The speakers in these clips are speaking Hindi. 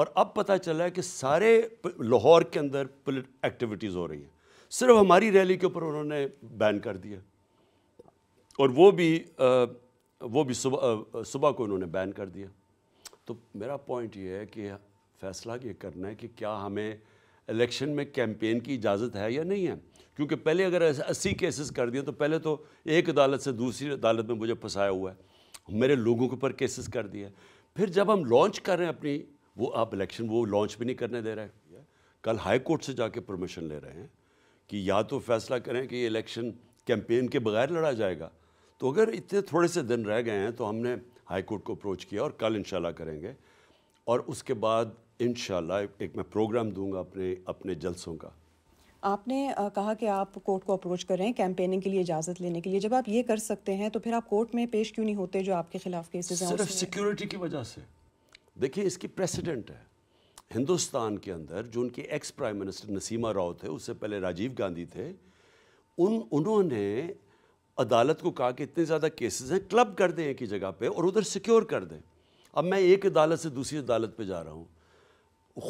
और अब पता चला है कि सारे लाहौर के अंदर एक्टिविटीज़ हो रही हैं सिर्फ हमारी रैली के ऊपर उन्होंने बैन कर दिया और वो भी आ, वो भी सुबह सुबह को उन्होंने बैन कर दिया तो मेरा पॉइंट ये है कि फ़ैसला ये करना है कि क्या हमें इलेक्शन में कैंपेन की इजाज़त है या नहीं है क्योंकि पहले अगर अस्सी केसेस कर दिए तो पहले तो एक अदालत से दूसरी अदालत में मुझे फंसाया हुआ है मेरे लोगों के ऊपर केसेस कर दिए फिर जब हम लॉन्च कर रहे हैं अपनी वो आप इलेक्शन वो लॉन्च भी नहीं करने दे रहे कल हाई कोर्ट से जाके परमिशन ले रहे हैं कि या तो फैसला करें कि ये इलेक्शन कैंपेन के बगैर लड़ा जाएगा तो अगर इतने थोड़े से दिन रह गए हैं तो हमने हाई कोर्ट को अप्रोच किया और कल इंशाल्लाह करेंगे और उसके बाद इन एक मैं प्रोग्राम दूंगा अपने अपने जलसों का आपने कहा कि आप कोर्ट को अप्रोच कर रहे हैं कैंपेनिंग के लिए इजाज़त लेने के लिए जब आप ये कर सकते हैं तो फिर आप कोर्ट में पेश क्यों नहीं होते जो आपके खिलाफ केसेस हैं सिर्फ सिक्योरिटी की वजह से देखिए इसकी प्रेसिडेंट है हिंदुस्तान के अंदर जो उनके ex prime minister Narasimha Rao थे उससे पहले राजीव गांधी थे उन उन्होंने अदालत को कहा कि इतने ज़्यादा केसेस हैं क्लब कर दें एक ही जगह पे और उधर सिक्योर कर दें अब मैं एक अदालत से दूसरी अदालत पे जा रहा हूँ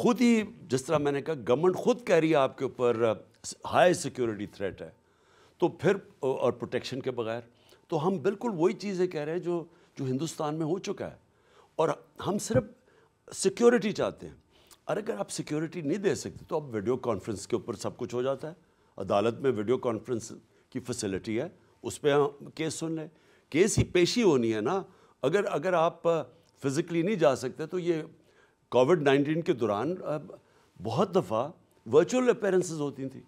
खुद ही जिस तरह मैंने कहा गवर्नमेंट खुद कह रही है आपके ऊपर हाई सिक्योरिटी थ्रेट है तो फिर और प्रोटेक्शन के बगैर तो हम बिल्कुल वही चीज़ें कह रहे हैं जो जो हिंदुस्तान में हो चुका है और हम सिर्फ सिक्योरिटी चाहते हैं और अगर आप सिक्योरिटी नहीं दे सकते तो अब वीडियो कॉन्फ्रेंस के ऊपर सब कुछ हो जाता है अदालत में वीडियो कॉन्फ्रेंस की फैसिलिटी है उस पर हम केस सुन लें केस ही पेशी होनी है ना अगर अगर आप फिज़िकली नहीं जा सकते तो ये कोविड नाइन्टीन के दौरान बहुत दफ़ा वर्चुअल अपेरेंसेज होती थी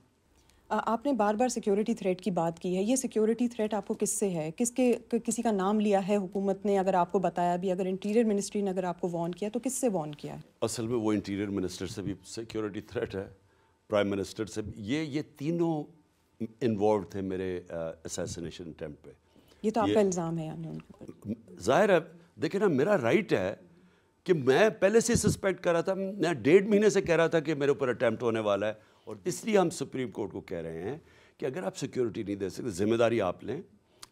आपने बार बार सिक्योरिटी थ्रेट की बात की है ये सिक्योरिटी थ्रेट आपको किससे है किसके किसी का नाम लिया है हुकूमत ने अगर आपको बताया भी अगर इंटीरियर मिनिस्ट्री ने अगर आपको वॉन किया तो किससे वॉन किया है असल में वो इंटीरियर मिनिस्टर से भी सिक्योरिटी थ्रेट है प्राइम मिनिस्टर से भी ये ये तीनों इन्वॉल्व थे मेरे असेसिनेशन अटैम्प पे ये तो आपका इल्ज़ाम है यानी उनके जाहिर है देखिए ना मेरा राइट है कि मैं पहले से सस्पेक्ट कर रहा था मैं डेढ़ महीने से कह रहा था कि मेरे ऊपर अटैम्प्ट होने वाला है और इसलिए हम सुप्रीम कोर्ट को कह रहे हैं कि अगर आप सिक्योरिटी नहीं दे सकते जिम्मेदारी आप लें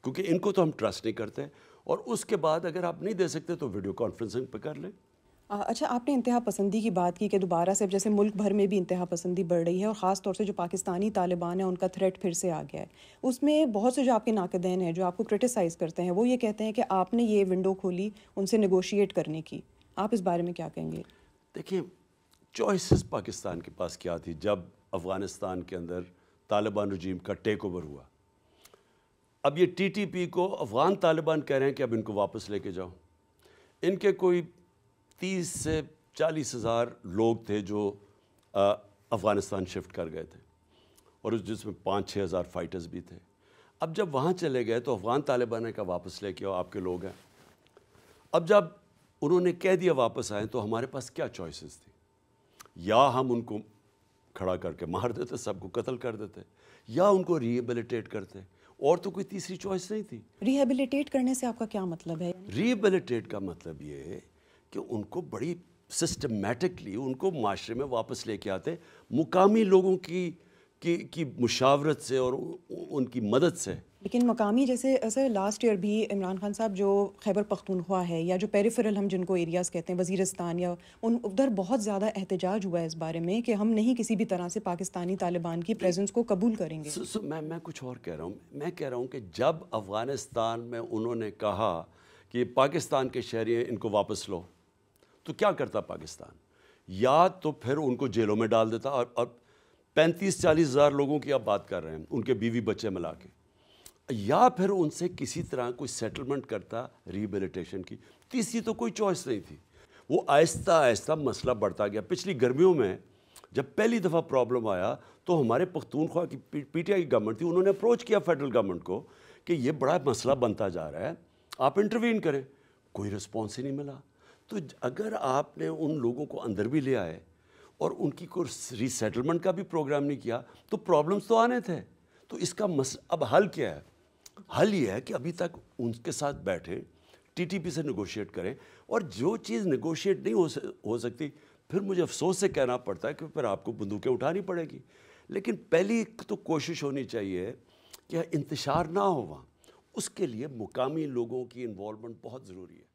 क्योंकि इनको तो हम ट्रस्ट नहीं करते और उसके बाद अगर आप नहीं दे सकते तो वीडियो कॉन्फ्रेंसिंग पर कर लें अच्छा आपने इंतहा पसंदी की बात की कि दोबारा से जैसे मुल्क भर में भी इंतहा पसंदी बढ़ रही है और ख़ास तौर से जो पाकिस्तानी तालिबान है उनका थ्रेट फिर से आ गया है उसमें बहुत से जो आपके नाकदेन हैं जो आपको क्रिटिसाइज़ करते हैं वो ये कहते हैं कि आपने ये विंडो खोली उनसे नगोशिएट करने की आप इस बारे में क्या कहेंगे देखिए चॉइसेस पाकिस्तान के पास क्या थी जब अफ़गानिस्तान के अंदर तालिबान रजीम का टेक ओवर हुआ अब ये टीटीपी को अफ़गान तालिबान कह रहे हैं कि अब इनको वापस लेके जाओ इनके कोई तीस से चालीस हज़ार लोग थे जो अफ़गानिस्तान शिफ्ट कर गए थे और उस जिसमें पाँच छः हज़ार फाइटर्स भी थे अब जब वहाँ चले गए तो अफ़गान तालिबान ने कहा वापस लेके आओ आपके लोग हैं अब जब उन्होंने कह दिया वापस आए तो हमारे पास क्या चॉइसेस थी या हम उनको खड़ा करके मार देते सबको कत्ल कर देते या उनको रिहेबिलिटेट करते और तो कोई तीसरी चॉइस नहीं थी रिहेबिलिटेट करने से आपका क्या मतलब है रिहेबिलिटेट का मतलब ये है कि उनको बड़ी सिस्टमेटिकली उनको माशरे में वापस लेके आते मुकामी लोगों की की की मुशावरत से और उनकी मदद से लेकिन मकामी जैसे ऐसे लास्ट ईयर भी इमरान खान साहब जो खैबर पख्तूनख्वा है या जो पेरीफरल हम जिनको एरियाज़ कहते हैं वजीरस्तान या उन उधर बहुत ज़्यादा एहतजाज हुआ है इस बारे में कि हम नहीं किसी भी तरह से पाकिस्तानी तालिबान की प्रेजेंस को कबूल करेंगे सो, सो, मैं मैं कुछ और कह रहा हूँ मैं कह रहा हूँ कि जब अफ़गानिस्तान में उन्होंने कहा कि पाकिस्तान के शहरी इनको वापस लो तो क्या करता पाकिस्तान या तो फिर उनको जेलों में डाल देता और, और पैंतीस चालीस हज़ार लोगों की आप बात कर रहे हैं उनके बीवी बच्चे मिला के या फिर उनसे किसी तरह कोई सेटलमेंट करता रिहेबिलिटेशन की तीसरी तो कोई चॉइस नहीं थी वो आहिस्ता आहिस्ता मसला बढ़ता गया पिछली गर्मियों में जब पहली दफ़ा प्रॉब्लम आया तो हमारे पख्तूनख्वा की पीटीआई की गवर्नमेंट थी उन्होंने अप्रोच किया फेडरल गवर्नमेंट को कि ये बड़ा मसला बनता जा रहा है आप इंटरवीन करें कोई रिस्पॉन्स ही नहीं मिला तो अगर आपने उन लोगों को अंदर भी ले आए और उनकी कोई रिसेटलमेंट का भी प्रोग्राम नहीं किया तो प्रॉब्लम्स तो आने थे तो इसका मस अब हल क्या है हल ये है कि अभी तक उनके साथ बैठे टीटीपी से नेगोशिएट करें और जो चीज़ नेगोशिएट नहीं हो हो सकती फिर मुझे अफसोस से कहना पड़ता है कि फिर आपको बंदूकें उठानी पड़ेगी लेकिन पहली तो कोशिश होनी चाहिए कि इंतजार ना हो वहाँ उसके लिए मुकामी लोगों की इन्वॉलमेंट बहुत ज़रूरी है